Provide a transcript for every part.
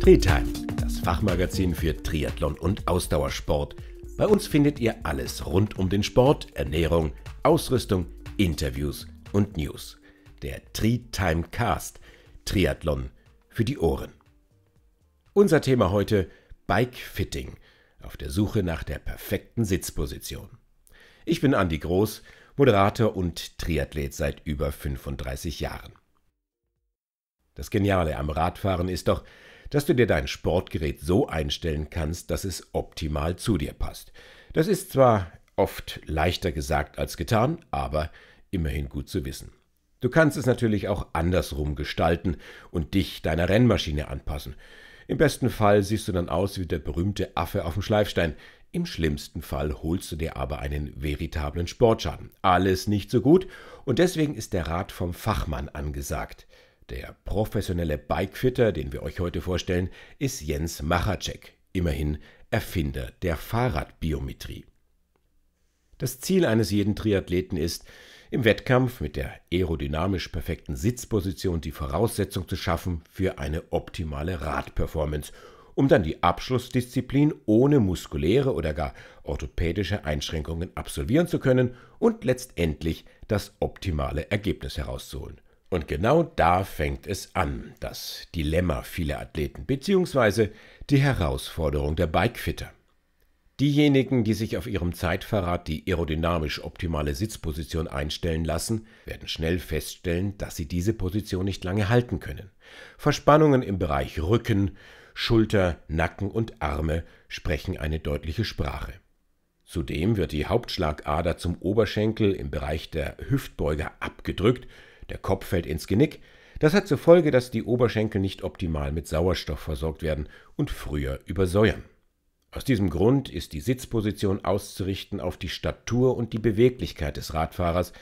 Treetime, das Fachmagazin für Triathlon und Ausdauersport. Bei uns findet ihr alles rund um den Sport, Ernährung, Ausrüstung, Interviews und News. Der Treetime Cast, Triathlon für die Ohren. Unser Thema heute Bike Fitting, auf der Suche nach der perfekten Sitzposition. Ich bin Andi Groß, Moderator und Triathlet seit über 35 Jahren. Das Geniale am Radfahren ist doch, dass du dir dein Sportgerät so einstellen kannst, dass es optimal zu dir passt. Das ist zwar oft leichter gesagt als getan, aber immerhin gut zu wissen. Du kannst es natürlich auch andersrum gestalten und dich deiner Rennmaschine anpassen. Im besten Fall siehst du dann aus wie der berühmte Affe auf dem Schleifstein. Im schlimmsten Fall holst du dir aber einen veritablen Sportschaden. Alles nicht so gut und deswegen ist der Rat vom Fachmann angesagt. Der professionelle Bikefitter, den wir euch heute vorstellen, ist Jens Machacek, immerhin Erfinder der Fahrradbiometrie. Das Ziel eines jeden Triathleten ist, im Wettkampf mit der aerodynamisch perfekten Sitzposition die Voraussetzung zu schaffen für eine optimale Radperformance, um dann die Abschlussdisziplin ohne muskuläre oder gar orthopädische Einschränkungen absolvieren zu können und letztendlich das optimale Ergebnis herauszuholen. Und genau da fängt es an, das Dilemma vieler Athleten bzw. die Herausforderung der Bikefitter. Diejenigen, die sich auf ihrem Zeitfahrrad die aerodynamisch optimale Sitzposition einstellen lassen, werden schnell feststellen, dass sie diese Position nicht lange halten können. Verspannungen im Bereich Rücken, Schulter, Nacken und Arme sprechen eine deutliche Sprache. Zudem wird die Hauptschlagader zum Oberschenkel im Bereich der Hüftbeuger abgedrückt der Kopf fällt ins Genick. Das hat zur Folge, dass die Oberschenkel nicht optimal mit Sauerstoff versorgt werden und früher übersäuern. Aus diesem Grund ist die Sitzposition auszurichten auf die Statur und die Beweglichkeit des Radfahrers,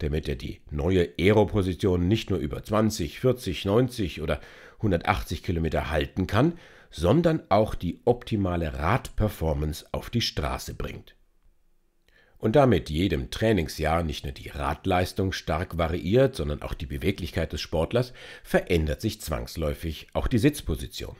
damit er die neue Aeroposition nicht nur über 20, 40, 90 oder 180 Kilometer halten kann, sondern auch die optimale Radperformance auf die Straße bringt und da mit jedem Trainingsjahr nicht nur die Radleistung stark variiert, sondern auch die Beweglichkeit des Sportlers, verändert sich zwangsläufig auch die Sitzposition.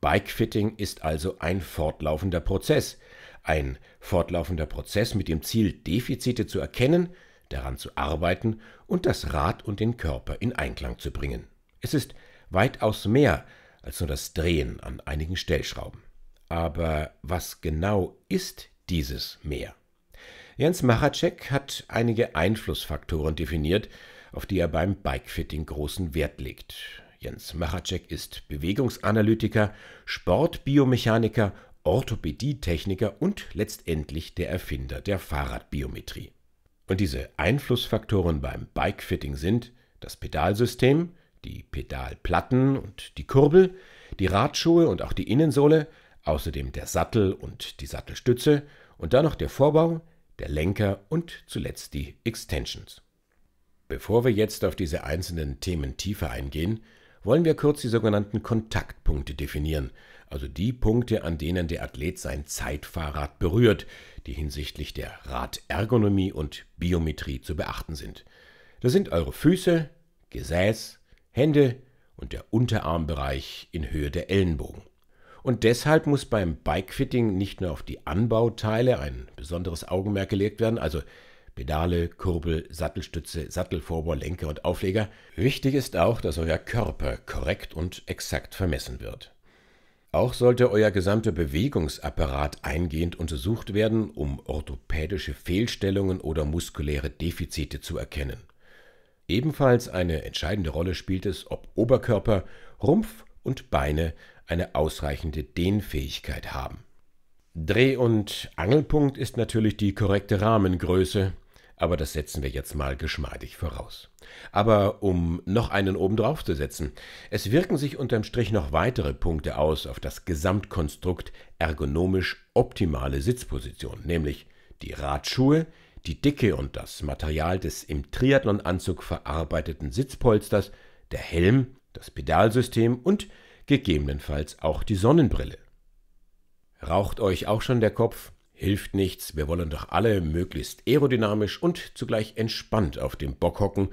Bikefitting ist also ein fortlaufender Prozess, ein fortlaufender Prozess mit dem Ziel, Defizite zu erkennen, daran zu arbeiten und das Rad und den Körper in Einklang zu bringen. Es ist weitaus mehr als nur das Drehen an einigen Stellschrauben. Aber was genau ist dieses Mehr? Jens Machacek hat einige Einflussfaktoren definiert, auf die er beim Bikefitting großen Wert legt. Jens Machacek ist Bewegungsanalytiker, Sportbiomechaniker, Orthopädietechniker und letztendlich der Erfinder der Fahrradbiometrie. Und diese Einflussfaktoren beim Bikefitting sind das Pedalsystem, die Pedalplatten und die Kurbel, die Radschuhe und auch die Innensohle, außerdem der Sattel und die Sattelstütze und dann noch der Vorbau, der Lenker und zuletzt die Extensions. Bevor wir jetzt auf diese einzelnen Themen tiefer eingehen, wollen wir kurz die sogenannten Kontaktpunkte definieren, also die Punkte, an denen der Athlet sein Zeitfahrrad berührt, die hinsichtlich der Radergonomie und Biometrie zu beachten sind. Das sind eure Füße, Gesäß, Hände und der Unterarmbereich in Höhe der Ellenbogen. Und deshalb muss beim Bikefitting nicht nur auf die Anbauteile ein besonderes Augenmerk gelegt werden, also Pedale, Kurbel, Sattelstütze, Sattelvorbau, Lenker und Aufleger. Wichtig ist auch, dass euer Körper korrekt und exakt vermessen wird. Auch sollte euer gesamter Bewegungsapparat eingehend untersucht werden, um orthopädische Fehlstellungen oder muskuläre Defizite zu erkennen. Ebenfalls eine entscheidende Rolle spielt es, ob Oberkörper, Rumpf und Beine eine ausreichende Dehnfähigkeit haben. Dreh- und Angelpunkt ist natürlich die korrekte Rahmengröße, aber das setzen wir jetzt mal geschmeidig voraus. Aber um noch einen obendrauf zu setzen, es wirken sich unterm Strich noch weitere Punkte aus auf das Gesamtkonstrukt ergonomisch optimale Sitzposition, nämlich die Radschuhe, die Dicke und das Material des im Triathlonanzug verarbeiteten Sitzpolsters, der Helm, das Pedalsystem und die gegebenenfalls auch die Sonnenbrille. Raucht euch auch schon der Kopf? Hilft nichts, wir wollen doch alle möglichst aerodynamisch und zugleich entspannt auf dem Bock hocken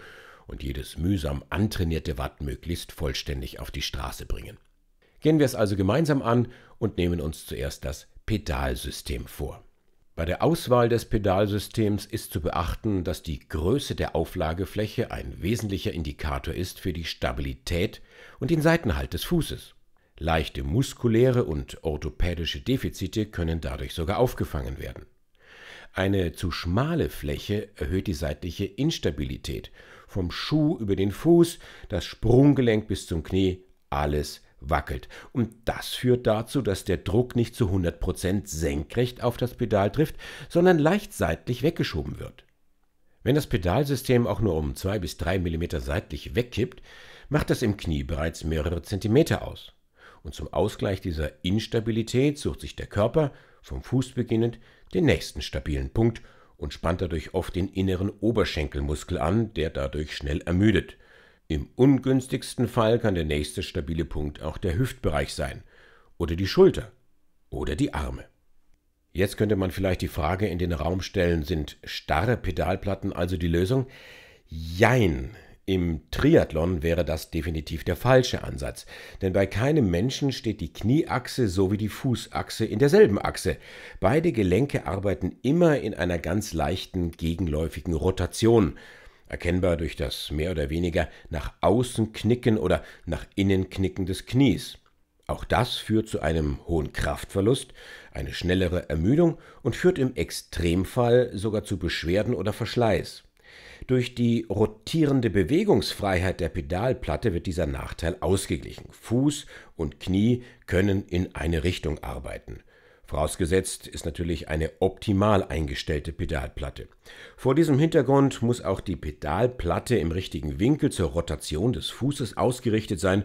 und jedes mühsam antrainierte Watt möglichst vollständig auf die Straße bringen. Gehen wir es also gemeinsam an und nehmen uns zuerst das Pedalsystem vor. Bei der Auswahl des Pedalsystems ist zu beachten, dass die Größe der Auflagefläche ein wesentlicher Indikator ist für die Stabilität und den Seitenhalt des Fußes. Leichte muskuläre und orthopädische Defizite können dadurch sogar aufgefangen werden. Eine zu schmale Fläche erhöht die seitliche Instabilität. Vom Schuh über den Fuß, das Sprunggelenk bis zum Knie, alles wackelt. Und das führt dazu, dass der Druck nicht zu 100% senkrecht auf das Pedal trifft, sondern leicht seitlich weggeschoben wird. Wenn das Pedalsystem auch nur um 2 bis 3 mm seitlich wegkippt, macht das im Knie bereits mehrere Zentimeter aus. Und zum Ausgleich dieser Instabilität sucht sich der Körper, vom Fuß beginnend, den nächsten stabilen Punkt und spannt dadurch oft den inneren Oberschenkelmuskel an, der dadurch schnell ermüdet im ungünstigsten Fall kann der nächste stabile Punkt auch der Hüftbereich sein oder die Schulter oder die Arme. Jetzt könnte man vielleicht die Frage in den Raum stellen, sind starre Pedalplatten also die Lösung? Jein. Im Triathlon wäre das definitiv der falsche Ansatz, denn bei keinem Menschen steht die Knieachse sowie die Fußachse in derselben Achse. Beide Gelenke arbeiten immer in einer ganz leichten gegenläufigen Rotation erkennbar durch das mehr oder weniger nach außen knicken oder nach innen knicken des Knies. Auch das führt zu einem hohen Kraftverlust, eine schnellere Ermüdung und führt im Extremfall sogar zu Beschwerden oder Verschleiß. Durch die rotierende Bewegungsfreiheit der Pedalplatte wird dieser Nachteil ausgeglichen. Fuß und Knie können in eine Richtung arbeiten. Vorausgesetzt ist natürlich eine optimal eingestellte Pedalplatte. Vor diesem Hintergrund muss auch die Pedalplatte im richtigen Winkel zur Rotation des Fußes ausgerichtet sein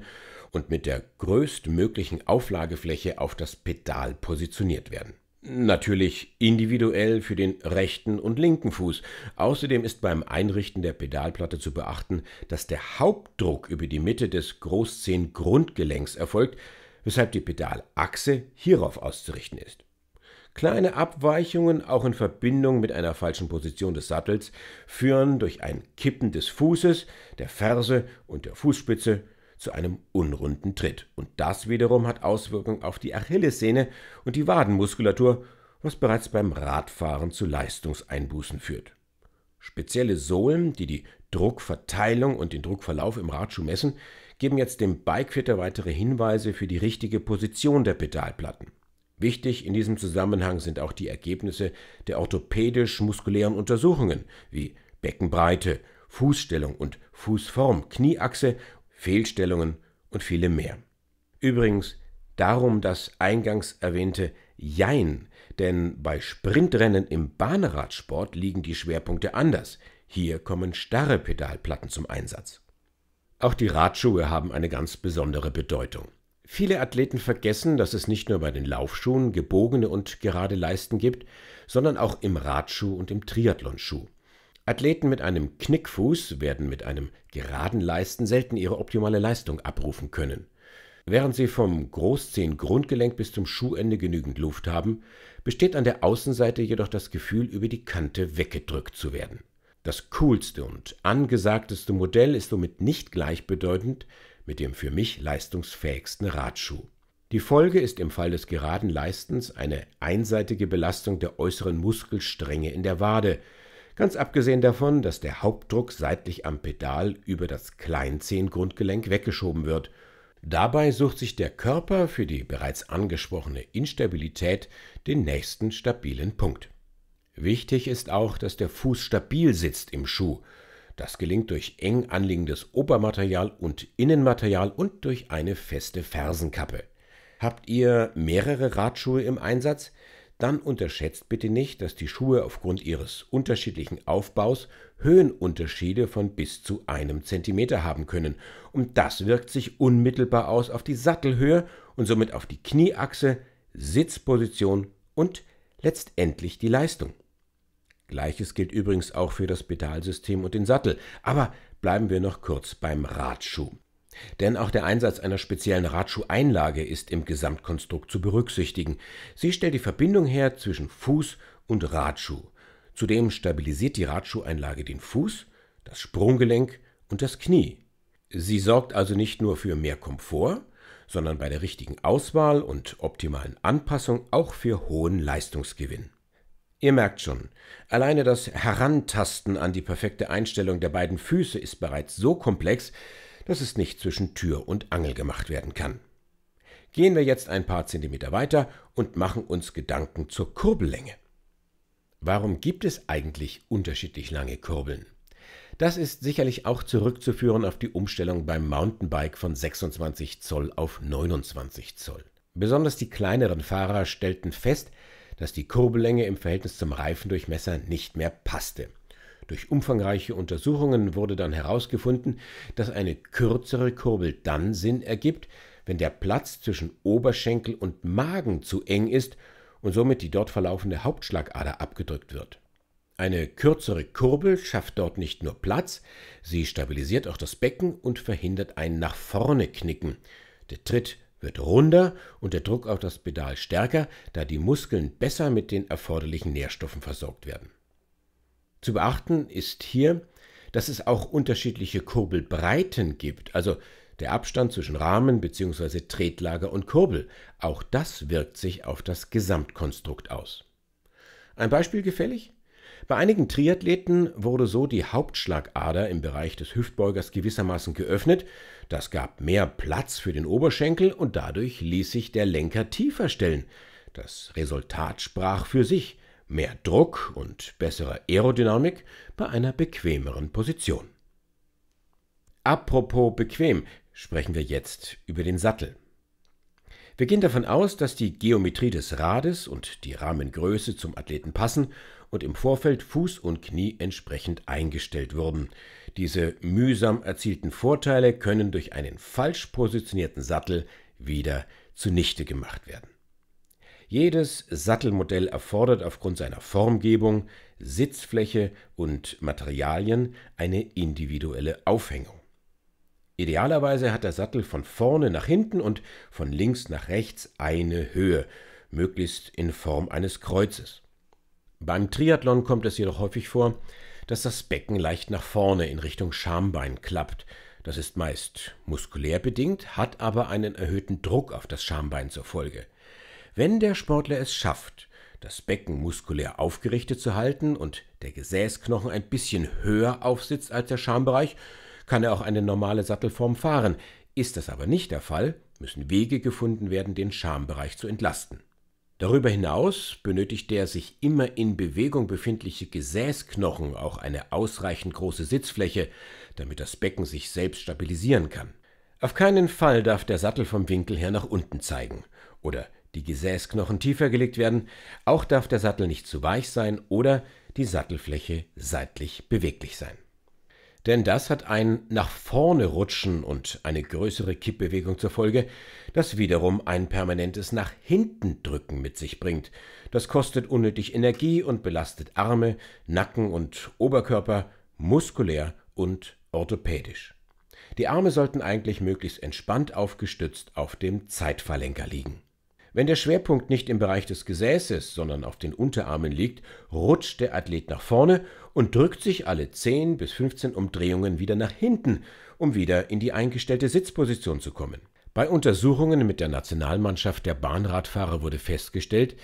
und mit der größtmöglichen Auflagefläche auf das Pedal positioniert werden. Natürlich individuell für den rechten und linken Fuß. Außerdem ist beim Einrichten der Pedalplatte zu beachten, dass der Hauptdruck über die Mitte des Großzehengrundgelenks erfolgt, weshalb die Pedalachse hierauf auszurichten ist. Kleine Abweichungen, auch in Verbindung mit einer falschen Position des Sattels, führen durch ein Kippen des Fußes, der Ferse und der Fußspitze zu einem unrunden Tritt. Und das wiederum hat Auswirkungen auf die Achillessehne und die Wadenmuskulatur, was bereits beim Radfahren zu Leistungseinbußen führt. Spezielle Sohlen, die die Druckverteilung und den Druckverlauf im Radschuh messen, geben jetzt dem Bikefitter weitere Hinweise für die richtige Position der Pedalplatten. Wichtig in diesem Zusammenhang sind auch die Ergebnisse der orthopädisch-muskulären Untersuchungen wie Beckenbreite, Fußstellung und Fußform, Knieachse, Fehlstellungen und viele mehr. Übrigens darum das eingangs erwähnte Jein, denn bei Sprintrennen im Bahnradsport liegen die Schwerpunkte anders. Hier kommen starre Pedalplatten zum Einsatz. Auch die Radschuhe haben eine ganz besondere Bedeutung. Viele Athleten vergessen, dass es nicht nur bei den Laufschuhen gebogene und gerade Leisten gibt, sondern auch im Radschuh und im Triathlonschuh. Athleten mit einem Knickfuß werden mit einem geraden Leisten selten ihre optimale Leistung abrufen können. Während sie vom Großzehen-Grundgelenk bis zum Schuhende genügend Luft haben, besteht an der Außenseite jedoch das Gefühl, über die Kante weggedrückt zu werden. Das coolste und angesagteste Modell ist somit nicht gleichbedeutend mit dem für mich leistungsfähigsten Radschuh. Die Folge ist im Fall des geraden Leistens eine einseitige Belastung der äußeren Muskelstränge in der Wade, ganz abgesehen davon, dass der Hauptdruck seitlich am Pedal über das Kleinzehengrundgelenk weggeschoben wird. Dabei sucht sich der Körper für die bereits angesprochene Instabilität den nächsten stabilen Punkt. Wichtig ist auch, dass der Fuß stabil sitzt im Schuh. Das gelingt durch eng anliegendes Obermaterial und Innenmaterial und durch eine feste Fersenkappe. Habt ihr mehrere Radschuhe im Einsatz? Dann unterschätzt bitte nicht, dass die Schuhe aufgrund ihres unterschiedlichen Aufbaus Höhenunterschiede von bis zu einem Zentimeter haben können. Und das wirkt sich unmittelbar aus auf die Sattelhöhe und somit auf die Knieachse, Sitzposition und letztendlich die Leistung. Gleiches gilt übrigens auch für das Pedalsystem und den Sattel. Aber bleiben wir noch kurz beim Radschuh. Denn auch der Einsatz einer speziellen Radschuheinlage ist im Gesamtkonstrukt zu berücksichtigen. Sie stellt die Verbindung her zwischen Fuß und Radschuh. Zudem stabilisiert die Radschuheinlage den Fuß, das Sprunggelenk und das Knie. Sie sorgt also nicht nur für mehr Komfort, sondern bei der richtigen Auswahl und optimalen Anpassung auch für hohen Leistungsgewinn. Ihr merkt schon, alleine das Herantasten an die perfekte Einstellung der beiden Füße ist bereits so komplex, dass es nicht zwischen Tür und Angel gemacht werden kann. Gehen wir jetzt ein paar Zentimeter weiter und machen uns Gedanken zur Kurbellänge. Warum gibt es eigentlich unterschiedlich lange Kurbeln? Das ist sicherlich auch zurückzuführen auf die Umstellung beim Mountainbike von 26 Zoll auf 29 Zoll. Besonders die kleineren Fahrer stellten fest, dass die Kurbellänge im Verhältnis zum Reifendurchmesser nicht mehr passte. Durch umfangreiche Untersuchungen wurde dann herausgefunden, dass eine kürzere Kurbel dann Sinn ergibt, wenn der Platz zwischen Oberschenkel und Magen zu eng ist und somit die dort verlaufende Hauptschlagader abgedrückt wird. Eine kürzere Kurbel schafft dort nicht nur Platz, sie stabilisiert auch das Becken und verhindert ein nach vorne Knicken. Der Tritt wird runder und der Druck auf das Pedal stärker, da die Muskeln besser mit den erforderlichen Nährstoffen versorgt werden. Zu beachten ist hier, dass es auch unterschiedliche Kurbelbreiten gibt, also der Abstand zwischen Rahmen bzw. Tretlager und Kurbel. Auch das wirkt sich auf das Gesamtkonstrukt aus. Ein Beispiel gefällig? Bei einigen Triathleten wurde so die Hauptschlagader im Bereich des Hüftbeugers gewissermaßen geöffnet. Das gab mehr Platz für den Oberschenkel und dadurch ließ sich der Lenker tiefer stellen. Das Resultat sprach für sich. Mehr Druck und bessere Aerodynamik bei einer bequemeren Position. Apropos bequem, sprechen wir jetzt über den Sattel. Wir gehen davon aus, dass die Geometrie des Rades und die Rahmengröße zum Athleten passen und im Vorfeld Fuß und Knie entsprechend eingestellt wurden. Diese mühsam erzielten Vorteile können durch einen falsch positionierten Sattel wieder zunichte gemacht werden. Jedes Sattelmodell erfordert aufgrund seiner Formgebung, Sitzfläche und Materialien eine individuelle Aufhängung. Idealerweise hat der Sattel von vorne nach hinten und von links nach rechts eine Höhe, möglichst in Form eines Kreuzes. Beim Triathlon kommt es jedoch häufig vor, dass das Becken leicht nach vorne in Richtung Schambein klappt. Das ist meist muskulär bedingt, hat aber einen erhöhten Druck auf das Schambein zur Folge. Wenn der Sportler es schafft, das Becken muskulär aufgerichtet zu halten und der Gesäßknochen ein bisschen höher aufsitzt als der Schambereich, kann er auch eine normale Sattelform fahren. Ist das aber nicht der Fall, müssen Wege gefunden werden, den Schambereich zu entlasten. Darüber hinaus benötigt der sich immer in Bewegung befindliche Gesäßknochen auch eine ausreichend große Sitzfläche, damit das Becken sich selbst stabilisieren kann. Auf keinen Fall darf der Sattel vom Winkel her nach unten zeigen oder die Gesäßknochen tiefer gelegt werden, auch darf der Sattel nicht zu weich sein oder die Sattelfläche seitlich beweglich sein denn das hat ein nach vorne rutschen und eine größere Kippbewegung zur Folge, das wiederum ein permanentes nach hinten drücken mit sich bringt. Das kostet unnötig Energie und belastet Arme, Nacken und Oberkörper muskulär und orthopädisch. Die Arme sollten eigentlich möglichst entspannt aufgestützt auf dem Zeitverlenker liegen. Wenn der Schwerpunkt nicht im Bereich des Gesäßes, sondern auf den Unterarmen liegt, rutscht der Athlet nach vorne und drückt sich alle 10 bis 15 Umdrehungen wieder nach hinten, um wieder in die eingestellte Sitzposition zu kommen. Bei Untersuchungen mit der Nationalmannschaft der Bahnradfahrer wurde festgestellt,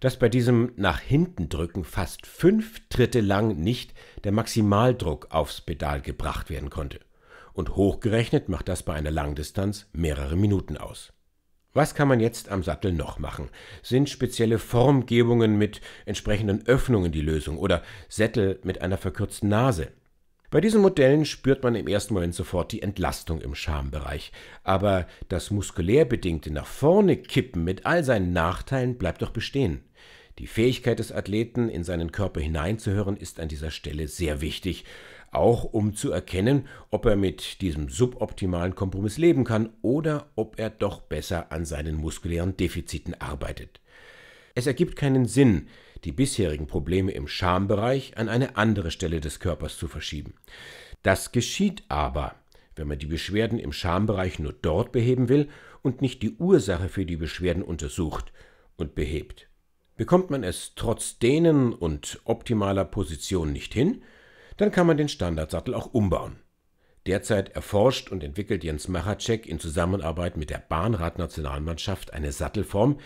dass bei diesem nach hinten drücken fast fünf Tritte lang nicht der Maximaldruck aufs Pedal gebracht werden konnte. Und hochgerechnet macht das bei einer Langdistanz mehrere Minuten aus. Was kann man jetzt am Sattel noch machen? Sind spezielle Formgebungen mit entsprechenden Öffnungen die Lösung oder Sättel mit einer verkürzten Nase? Bei diesen Modellen spürt man im ersten Moment sofort die Entlastung im Schambereich, aber das muskulär bedingte nach vorne kippen mit all seinen Nachteilen bleibt doch bestehen. Die Fähigkeit des Athleten, in seinen Körper hineinzuhören, ist an dieser Stelle sehr wichtig auch um zu erkennen, ob er mit diesem suboptimalen Kompromiss leben kann oder ob er doch besser an seinen muskulären Defiziten arbeitet. Es ergibt keinen Sinn, die bisherigen Probleme im Schambereich an eine andere Stelle des Körpers zu verschieben. Das geschieht aber, wenn man die Beschwerden im Schambereich nur dort beheben will und nicht die Ursache für die Beschwerden untersucht und behebt. Bekommt man es trotz denen und optimaler Position nicht hin, dann kann man den Standardsattel auch umbauen. Derzeit erforscht und entwickelt Jens Machacek in Zusammenarbeit mit der Bahnradnationalmannschaft eine Sattelform,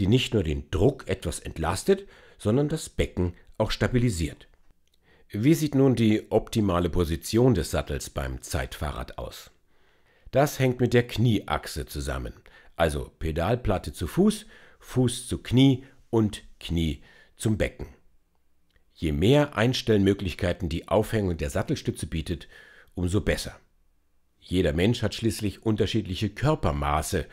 die nicht nur den Druck etwas entlastet, sondern das Becken auch stabilisiert. Wie sieht nun die optimale Position des Sattels beim Zeitfahrrad aus? Das hängt mit der Knieachse zusammen, also Pedalplatte zu Fuß, Fuß zu Knie und Knie zum Becken. Je mehr Einstellmöglichkeiten die Aufhängung der Sattelstütze bietet, umso besser. Jeder Mensch hat schließlich unterschiedliche Körpermaße.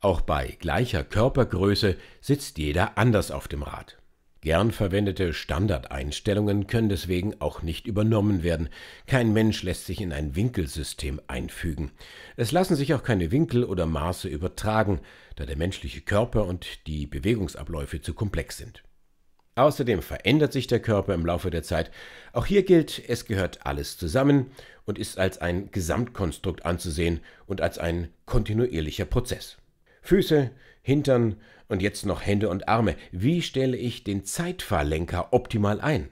Auch bei gleicher Körpergröße sitzt jeder anders auf dem Rad. Gern verwendete Standardeinstellungen können deswegen auch nicht übernommen werden. Kein Mensch lässt sich in ein Winkelsystem einfügen. Es lassen sich auch keine Winkel oder Maße übertragen, da der menschliche Körper und die Bewegungsabläufe zu komplex sind. Außerdem verändert sich der Körper im Laufe der Zeit. Auch hier gilt, es gehört alles zusammen und ist als ein Gesamtkonstrukt anzusehen und als ein kontinuierlicher Prozess. Füße, Hintern und jetzt noch Hände und Arme. Wie stelle ich den Zeitfahrlenker optimal ein?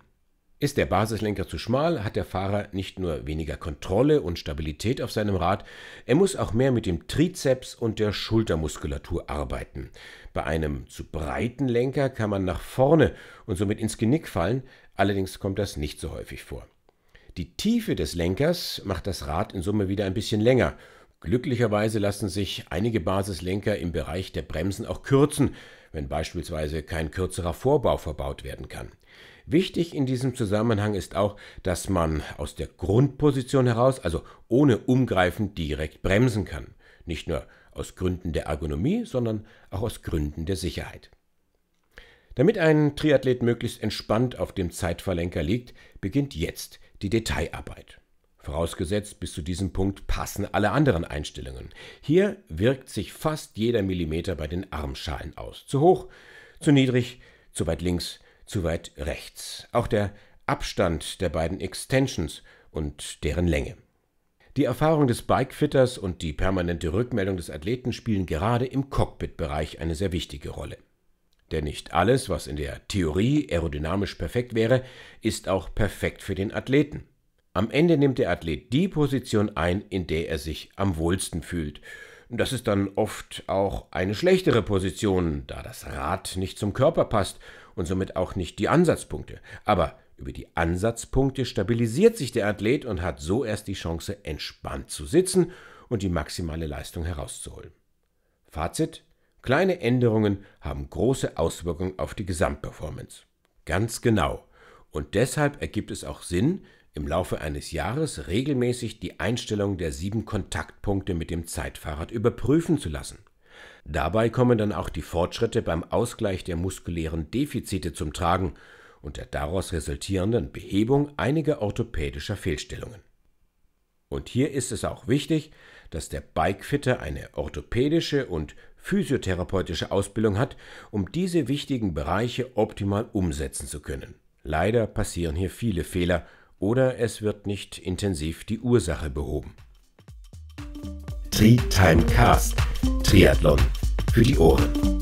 Ist der Basislenker zu schmal, hat der Fahrer nicht nur weniger Kontrolle und Stabilität auf seinem Rad, er muss auch mehr mit dem Trizeps und der Schultermuskulatur arbeiten. Bei einem zu breiten Lenker kann man nach vorne und somit ins Genick fallen, allerdings kommt das nicht so häufig vor. Die Tiefe des Lenkers macht das Rad in Summe wieder ein bisschen länger. Glücklicherweise lassen sich einige Basislenker im Bereich der Bremsen auch kürzen, wenn beispielsweise kein kürzerer Vorbau verbaut werden kann. Wichtig in diesem Zusammenhang ist auch, dass man aus der Grundposition heraus, also ohne Umgreifen, direkt bremsen kann. Nicht nur aus Gründen der Ergonomie, sondern auch aus Gründen der Sicherheit. Damit ein Triathlet möglichst entspannt auf dem Zeitverlenker liegt, beginnt jetzt die Detailarbeit. Vorausgesetzt, bis zu diesem Punkt passen alle anderen Einstellungen. Hier wirkt sich fast jeder Millimeter bei den Armschalen aus. Zu hoch, zu niedrig, zu weit links, zu weit rechts, auch der Abstand der beiden Extensions und deren Länge. Die Erfahrung des Bikefitters und die permanente Rückmeldung des Athleten spielen gerade im Cockpit-Bereich eine sehr wichtige Rolle. Denn nicht alles, was in der Theorie aerodynamisch perfekt wäre, ist auch perfekt für den Athleten. Am Ende nimmt der Athlet die Position ein, in der er sich am wohlsten fühlt. Das ist dann oft auch eine schlechtere Position, da das Rad nicht zum Körper passt und somit auch nicht die Ansatzpunkte. Aber über die Ansatzpunkte stabilisiert sich der Athlet und hat so erst die Chance, entspannt zu sitzen und die maximale Leistung herauszuholen. Fazit: Kleine Änderungen haben große Auswirkungen auf die Gesamtperformance. Ganz genau. Und deshalb ergibt es auch Sinn, im Laufe eines Jahres regelmäßig die Einstellung der sieben Kontaktpunkte mit dem Zeitfahrrad überprüfen zu lassen. Dabei kommen dann auch die Fortschritte beim Ausgleich der muskulären Defizite zum Tragen und der daraus resultierenden Behebung einiger orthopädischer Fehlstellungen. Und hier ist es auch wichtig, dass der Bikefitter eine orthopädische und physiotherapeutische Ausbildung hat, um diese wichtigen Bereiche optimal umsetzen zu können. Leider passieren hier viele Fehler oder es wird nicht intensiv die Ursache behoben. Tri-Time Cast Triathlon für die Ohren.